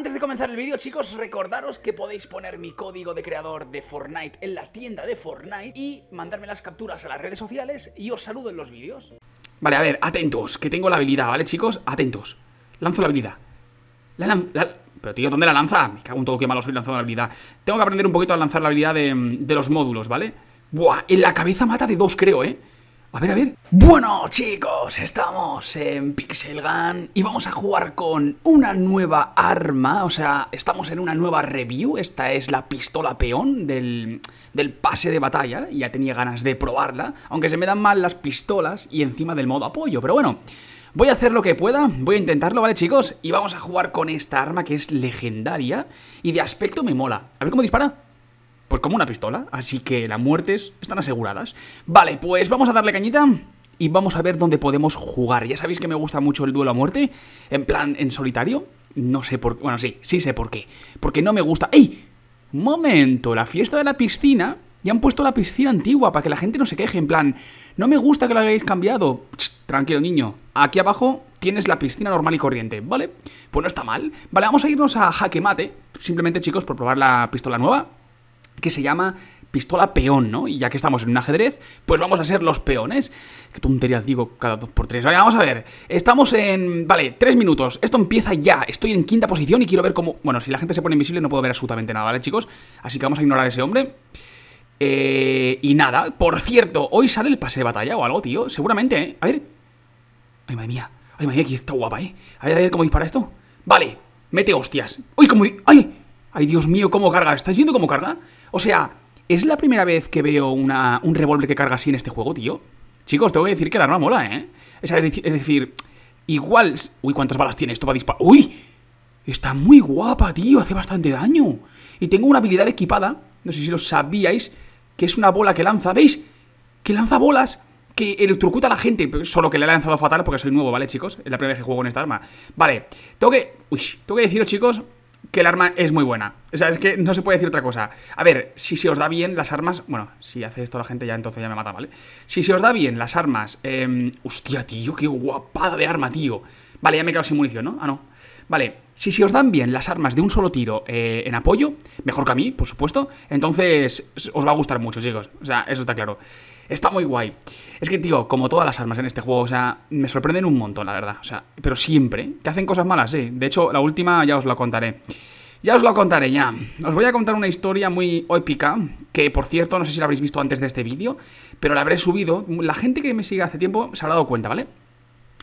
Antes de comenzar el vídeo, chicos, recordaros que podéis poner mi código de creador de Fortnite en la tienda de Fortnite y mandarme las capturas a las redes sociales y os saludo en los vídeos. Vale, a ver, atentos, que tengo la habilidad, ¿vale, chicos? Atentos. Lanzo la habilidad. La, lanza. la Pero, tío, ¿dónde la lanza? Me cago en todo, qué malo soy lanzando la habilidad. Tengo que aprender un poquito a lanzar la habilidad de, de los módulos, ¿vale? Buah, en la cabeza mata de dos, creo, ¿eh? A ver, a ver. Bueno, chicos, estamos en Pixel Gun y vamos a jugar con una nueva arma. O sea, estamos en una nueva review. Esta es la pistola peón del, del pase de batalla. Ya tenía ganas de probarla, aunque se me dan mal las pistolas y encima del modo apoyo. Pero bueno, voy a hacer lo que pueda, voy a intentarlo, ¿vale, chicos? Y vamos a jugar con esta arma que es legendaria y de aspecto me mola. A ver cómo dispara pues como una pistola. Así que las muertes están aseguradas. Vale, pues vamos a darle cañita y vamos a ver dónde podemos jugar. Ya sabéis que me gusta mucho el duelo a muerte, en plan en solitario. No sé por qué, bueno, sí, sí sé por qué. Porque no me gusta... ¡Ey! momento, la fiesta de la piscina... Ya han puesto la piscina antigua para que la gente no se queje, en plan, no me gusta que lo hayáis cambiado. tranquilo, niño. Aquí abajo tienes la piscina normal y corriente, ¿vale? Pues no está mal. Vale, vamos a irnos a jaque mate, simplemente chicos, por probar la pistola nueva que se llama pistola peón, ¿no? Y ya que estamos en un ajedrez, pues vamos a ser los peones. Qué tonterías digo cada dos por tres. Vale, vamos a ver. Estamos en... Vale, tres minutos. Esto empieza ya. Estoy en quinta posición y quiero ver cómo... Bueno, si la gente se pone invisible no puedo ver absolutamente nada, ¿vale, chicos? Así que vamos a ignorar a ese hombre. Eh... Y nada. Por cierto, hoy sale el pase de batalla o algo, tío. Seguramente, ¿eh? A ver. Ay, madre mía. Ay, madre mía, que está guapa, ¿eh? A ver, a ver cómo dispara esto. Vale. Mete hostias. Uy, cómo... ¡Ay! Ay, Dios mío, cómo carga. ¿Estáis viendo cómo carga? O sea, es la primera vez que veo un revólver que carga así en este juego, tío. Chicos, tengo que decir que la arma mola, ¿eh? es, decir, igual... Uy, ¿cuántas balas tiene esto para disparar? ¡Uy! Está muy guapa, tío, hace bastante daño. Y tengo una habilidad equipada, no sé si lo sabíais, que es una bola que lanza, ¿veis? Que lanza bolas que electrocuta a la gente, solo que le he lanzado fatal porque soy nuevo, ¿vale, chicos? Es la primera vez que juego con esta arma. Vale, tengo que... Uy, tengo que deciros, chicos, que el arma es muy buena. O sea, es que no se puede decir otra cosa. A ver, si se os da bien las armas. Bueno, si hace esto la gente ya entonces ya me mata, ¿vale? Si se os da bien las armas. Eh, hostia, tío, qué guapada de arma, tío. Vale, ya me he quedado sin munición, ¿no? Ah, no. Vale, si, si os dan bien las armas de un solo tiro eh, en apoyo, mejor que a mí, por supuesto, entonces os va a gustar mucho, chicos. O sea, eso está claro. Está muy guay. Es que, tío, como todas las armas en este juego, o sea, me sorprenden un montón, la verdad. O sea, pero siempre. Que hacen cosas malas, sí. De hecho, la última ya os la contaré. Ya os lo contaré, ya. Os voy a contar una historia muy épica, que por cierto, no sé si la habréis visto antes de este vídeo, pero la habré subido. La gente que me sigue hace tiempo se habrá dado cuenta, ¿vale?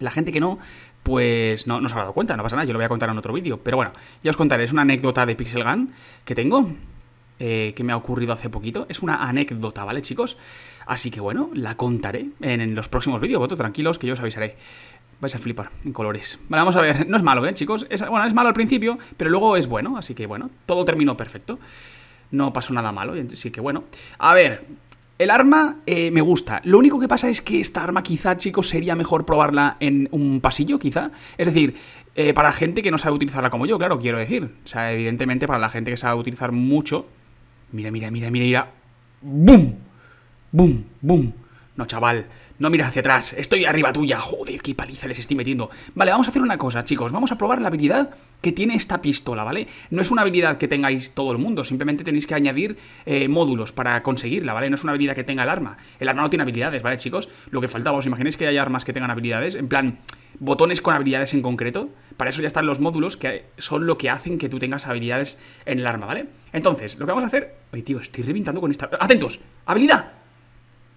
La gente que no, pues no, se habrá dado cuenta, no pasa nada, yo lo voy a contar en otro vídeo. Pero bueno, ya os contaré, es una anécdota de Pixel Gun que tengo, eh, que me ha ocurrido hace poquito. Es una anécdota, ¿vale, chicos? Así que bueno, la contaré en, los próximos vídeos, voto tranquilos, que yo os avisaré. Vais a flipar en colores. Vale, vamos a ver, no es malo, ¿eh, chicos? bueno, es malo al principio, pero luego es bueno, así que bueno, todo terminó perfecto. No pasó nada malo, así que bueno. A ver, el arma eh, me gusta. Lo único que pasa es que esta arma quizá, chicos, sería mejor probarla en un pasillo, quizá. Es decir, eh, para gente que no sabe utilizarla como yo, claro, quiero decir. O sea, evidentemente para la gente que sabe utilizar mucho... Mira, mira, mira, mira, mira. ¡Bum! ¡Bum! ¡Bum! No, chaval, no mires hacia atrás. Estoy arriba tuya. Joder, qué paliza les estoy metiendo. Vale, vamos a hacer una cosa, chicos. Vamos a probar la habilidad que tiene esta pistola, ¿vale? No es una habilidad que tengáis todo el mundo. Simplemente tenéis que añadir eh, módulos para conseguirla, ¿vale? No es una habilidad que tenga el arma. El arma no tiene habilidades, ¿vale, chicos? Lo que faltaba, os imagináis que hay armas que tengan habilidades. En plan, botones con habilidades en concreto. Para eso ya están los módulos que son lo que hacen que tú tengas habilidades en el arma, ¿vale? Entonces, lo que vamos a hacer... Ay tío, estoy reventando con esta... ¡Atentos! ¡Habilidad!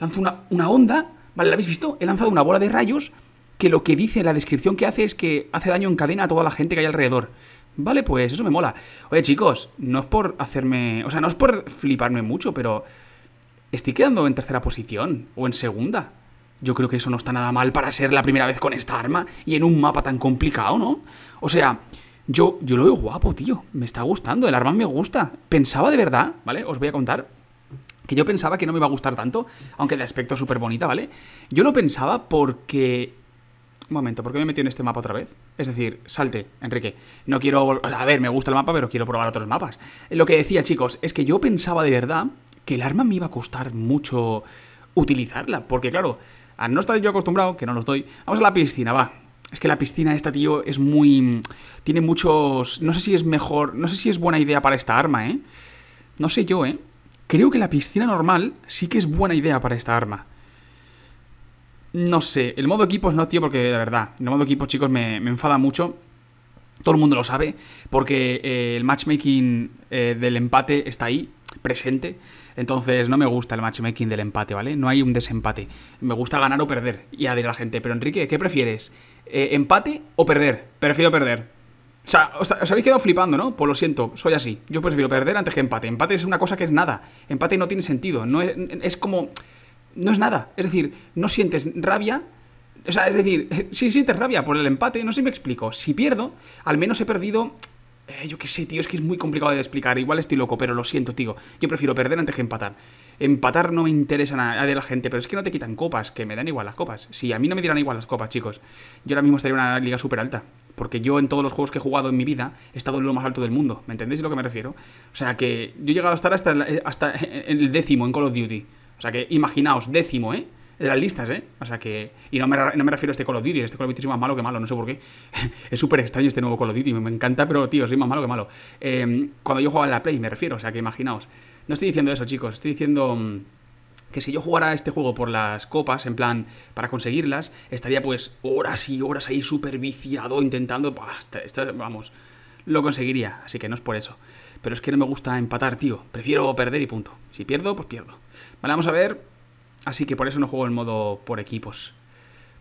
lanzo una, onda, ¿vale? ¿La habéis visto? He lanzado una bola de rayos que lo que dice la descripción que hace es que hace daño en cadena a toda la gente que hay alrededor. Vale, pues eso me mola. Oye, chicos, no es por hacerme... O sea, no es por fliparme mucho, pero... Estoy quedando en tercera posición o en segunda. Yo creo que eso no está nada mal para ser la primera vez con esta arma y en un mapa tan complicado, ¿no? O sea, yo, yo lo veo guapo, tío. Me está gustando, el arma me gusta. Pensaba de verdad, ¿vale? Os voy a contar que yo pensaba que no me iba a gustar tanto, aunque de aspecto súper bonita, ¿vale? Yo lo pensaba porque... Un momento, ¿por qué me he metido en este mapa otra vez? Es decir, salte, Enrique. No quiero... A ver, me gusta el mapa, pero quiero probar otros mapas. Lo que decía, chicos, es que yo pensaba de verdad que el arma me iba a costar mucho utilizarla. Porque, claro, a no estar yo acostumbrado, que no los doy... Vamos a la piscina, va. Es que la piscina esta, tío, es muy... Tiene muchos... No sé si es mejor... No sé si es buena idea para esta arma, ¿eh? No sé yo, ¿eh? Creo que la piscina normal sí que es buena idea para esta arma. No sé, el modo equipos no, tío, porque la verdad, el modo equipos, chicos, me, enfada mucho. Todo el mundo lo sabe, porque eh, el matchmaking eh, del empate está ahí, presente. Entonces no me gusta el matchmaking del empate, ¿vale? No hay un desempate. Me gusta ganar o perder. Y a la gente, pero Enrique, ¿qué prefieres? Eh, ¿Empate o perder? Prefiero perder. O sea, os, habéis quedado flipando, ¿no? Pues lo siento, soy así. Yo prefiero perder antes que empate. Empate es una cosa que es nada. Empate no tiene sentido. No es, es como. No es nada. Es decir, no sientes rabia. O sea, es decir, si sientes rabia por el empate, no sé si me explico. Si pierdo, al menos he perdido eh, yo qué sé, tío, es que es muy complicado de explicar. Igual estoy loco, pero lo siento, tío. Yo prefiero perder antes que empatar. Empatar no me interesa nada de la gente, pero es que no te quitan copas, que me dan igual las copas. Si a mí no me dieran igual las copas, chicos, yo ahora mismo estaría en una liga súper alta. Porque yo en todos los juegos que he jugado en mi vida he estado en lo más alto del mundo. ¿Me entendéis a lo que me refiero? O sea que yo he llegado a estar hasta, eh, hasta el décimo en Call of Duty. O sea que imaginaos, décimo, ¿eh? de las listas, ¿eh? O sea que. Y no me, refiero a este Call of Duty, este Call of Duty es más malo que malo, no sé por qué. es súper extraño este nuevo Call of Duty, me encanta, pero tío, soy más malo que malo. Em, cuando yo jugaba en la Play, me refiero, o sea que imaginaos. No estoy diciendo eso, chicos, estoy diciendo mm, que si yo jugara este juego por las copas, en plan, para conseguirlas, estaría pues horas y horas ahí súper viciado, intentando, vamos, lo conseguiría, así que no es por eso. Pero es que no me gusta empatar, tío, prefiero perder y punto. Si pierdo, pues pierdo. Vale, vamos a ver Así que por eso no juego en modo por equipos.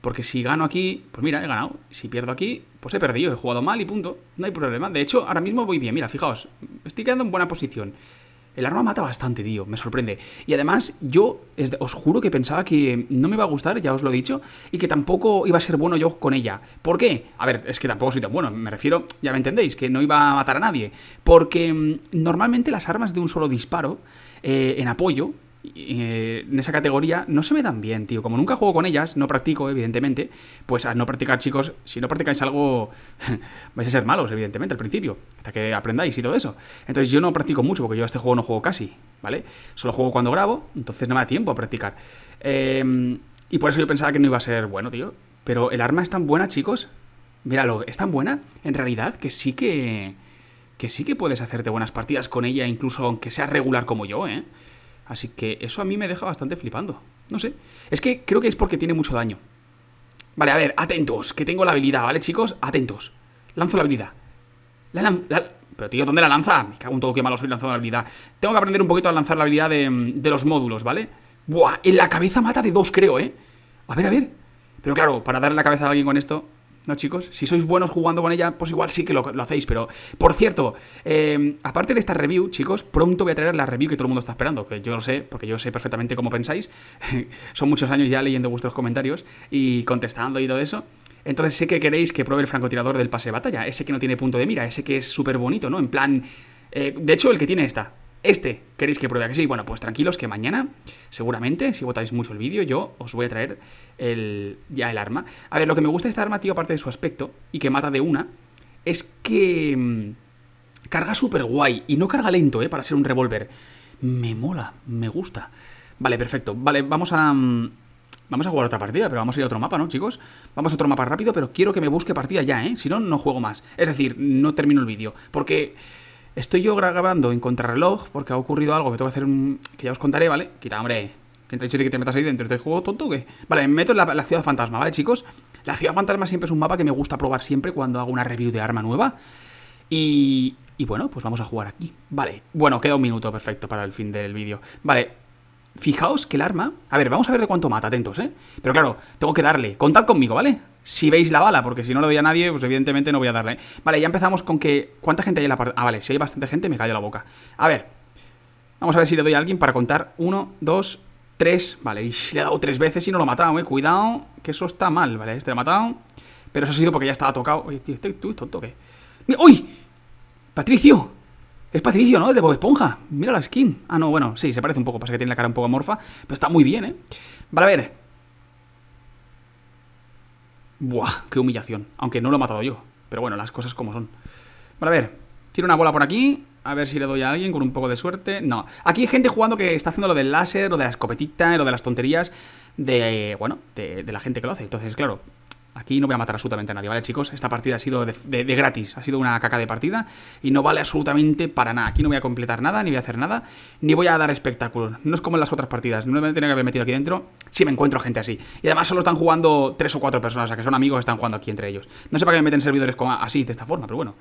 Porque si gano aquí, pues mira, he ganado. Si pierdo aquí, pues he perdido, he jugado mal y punto. No hay problema. De hecho, ahora mismo voy bien. Mira, fijaos, estoy quedando en buena posición. El arma mata bastante, tío, me sorprende. Y además, yo os juro que pensaba que no me iba a gustar, ya os lo he dicho, y que tampoco iba a ser bueno yo con ella. ¿Por qué? A ver, es que tampoco soy tan bueno, me refiero, ya me entendéis, que no iba a matar a nadie. Porque mm, normalmente las armas de un solo disparo, eh, en apoyo, eh, en esa categoría no se me dan bien, tío. Como nunca juego con ellas, no practico, evidentemente, pues al no practicar, chicos, si no practicáis algo, vais a ser malos, evidentemente, al principio, hasta que aprendáis y todo eso. Entonces yo no practico mucho, porque yo a este juego no juego casi, ¿vale? Solo juego cuando grabo, entonces no me da tiempo a practicar. Em, y por eso yo pensaba que no iba a ser bueno, tío. Pero el arma es tan buena, chicos. Míralo, es tan buena, en realidad, que sí que... Que sí que puedes hacerte buenas partidas con ella, incluso aunque sea regular como yo, ¿eh? Así que eso a mí me deja bastante flipando. No sé. Es que creo que es porque tiene mucho daño. Vale, a ver, atentos, que tengo la habilidad, ¿vale, chicos? Atentos. Lanzo la habilidad. La, Pero, tío, ¿dónde la lanza? Me cago en todo, qué malo soy lanzando la habilidad. Tengo que aprender un poquito a lanzar la habilidad de, de los módulos, ¿vale? Buah, en la cabeza mata de dos, creo, ¿eh? A ver, a ver. Pero claro, para darle la cabeza a alguien con esto, ¿No, chicos? Si sois buenos jugando con ella, pues igual sí que lo, hacéis, pero... Por cierto, em, aparte de esta review, chicos, pronto voy a traer la review que todo el mundo está esperando, que yo lo sé, porque yo sé perfectamente cómo pensáis. Son muchos años ya leyendo vuestros comentarios y contestando y todo eso. Entonces sé que queréis que pruebe el francotirador del pase de batalla, ese que no tiene punto de mira, ese que es súper bonito, ¿no? En plan... Eh, de hecho, el que tiene esta, este, ¿queréis que pruebe que sí? Bueno, pues tranquilos que mañana, seguramente, si votáis mucho el vídeo, yo os voy a traer el, ya el arma. A ver, lo que me gusta de esta arma, tío, aparte de su aspecto, y que mata de una, es que mm, carga súper guay, y no carga lento, ¿eh? Para ser un revólver. Me mola, me gusta. Vale, perfecto. Vale, vamos a... Mm, vamos a jugar otra partida, pero vamos a ir a otro mapa, ¿no, chicos? Vamos a otro mapa rápido, pero quiero que me busque partida ya, ¿eh? Si no, no juego más. Es decir, no termino el vídeo. Porque Estoy yo grabando en contrarreloj porque ha ocurrido algo que tengo que hacer un... que ya os contaré, ¿vale? Quita, hombre, que te ha dicho que te metas ahí dentro. ¿Te este juego tonto o qué? Vale, meto en la, la, ciudad fantasma, ¿vale, chicos? La ciudad fantasma siempre es un mapa que me gusta probar siempre cuando hago una review de arma nueva. Y... Y bueno, pues vamos a jugar aquí. Vale, bueno, queda un minuto perfecto para el fin del vídeo. Vale, Fijaos que el arma... A ver, vamos a ver de cuánto mata, atentos, ¿eh? Pero claro, tengo que darle. Contad conmigo, ¿vale? Si veis la bala, porque si no lo a nadie, pues evidentemente no voy a darle. Vale, ya empezamos con que... ¿Cuánta gente hay en la parte...? Ah, vale, si hay bastante gente, me callo la boca. A ver. Vamos a ver si le doy a alguien para contar. Uno, dos, tres... Vale, le ha dado tres veces y no lo he matado, ¿eh? Cuidado, que eso está mal, ¿vale? Este lo ha matado. Pero eso ha sido porque ya estaba tocado. Oye, tío, ¡Uy! ¡Patricio! Es Patricio, ¿no? De Bob Esponja. Mira la skin. Ah, no, bueno, sí, se parece un poco. Pasa que tiene la cara un poco amorfa. Pero está muy bien, ¿eh? Vale, a ver. Buah, qué humillación. Aunque no lo he matado yo. Pero bueno, las cosas como son. Vale, a ver. Tiro una bola por aquí. A ver si le doy a alguien con un poco de suerte. No. Aquí hay gente jugando que está haciendo lo del láser, lo de la escopetita, lo de las tonterías. De, bueno, de la gente que lo hace. Entonces, claro, Aquí no voy a matar absolutamente a nadie, ¿vale, chicos? Esta partida ha sido de, gratis, ha sido una caca de partida y no vale absolutamente para nada. Aquí no voy a completar nada, ni voy a hacer nada, ni voy a dar espectáculos. No es como en las otras partidas, no me tendría que haber metido aquí dentro si me encuentro gente así. Y además solo están jugando tres o cuatro personas, o sea que son amigos que están jugando aquí entre ellos. No sé para qué me meten servidores con, así, de esta forma, pero bueno.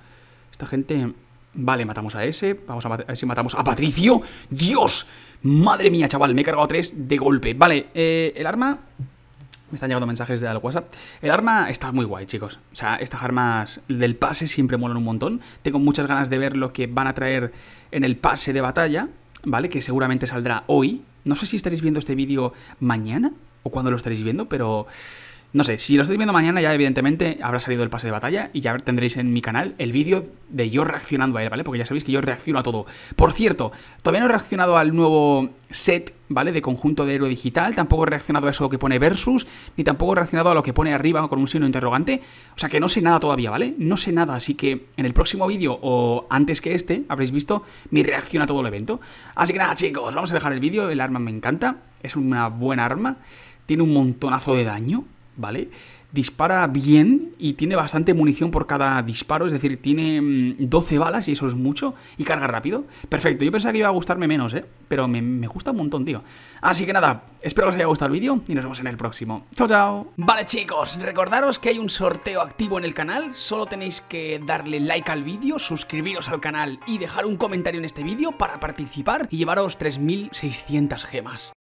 Esta gente... Vale, matamos a ese, vamos a, ver si matamos a Patricio. ¡Dios! Madre mía, chaval, me he cargado tres de golpe. Vale, eh, el arma... Me están llegando mensajes al WhatsApp. El arma está muy guay, chicos. O sea, estas armas del pase siempre molan un montón. Tengo muchas ganas de ver lo que van a traer en el pase de batalla, ¿vale? Que seguramente saldrá hoy. No sé si estaréis viendo este vídeo mañana o cuando lo estaréis viendo, pero no sé, si lo estáis viendo mañana ya evidentemente habrá salido el pase de batalla y ya tendréis en mi canal el vídeo de yo reaccionando a él, ¿vale? Porque ya sabéis que yo reacciono a todo. Por cierto, todavía no he reaccionado al nuevo set, ¿vale? De conjunto de héroe digital, tampoco he reaccionado a eso que pone versus, ni tampoco he reaccionado a lo que pone arriba con un signo interrogante. O sea que no sé nada todavía, ¿vale? No sé nada, así que en el próximo vídeo o antes que este habréis visto mi reacción a todo el evento. Así que nada chicos, vamos a dejar el vídeo, el arma me encanta, es una buena arma, tiene un montonazo de daño. ¿vale? Dispara bien y tiene bastante munición por cada disparo, es decir, tiene 12 mm, balas y eso es mucho, y carga rápido. Perfecto, yo pensaba que iba a gustarme menos, ¿eh? Pero me, me gusta un montón, tío. Así que nada, espero que os haya gustado el vídeo y nos vemos en el próximo. ¡Chao, chao! Vale, chicos, recordaros que hay un sorteo activo en el canal, solo tenéis que darle like al vídeo, suscribiros al canal y dejar un comentario en este vídeo para participar y llevaros 3.600 gemas.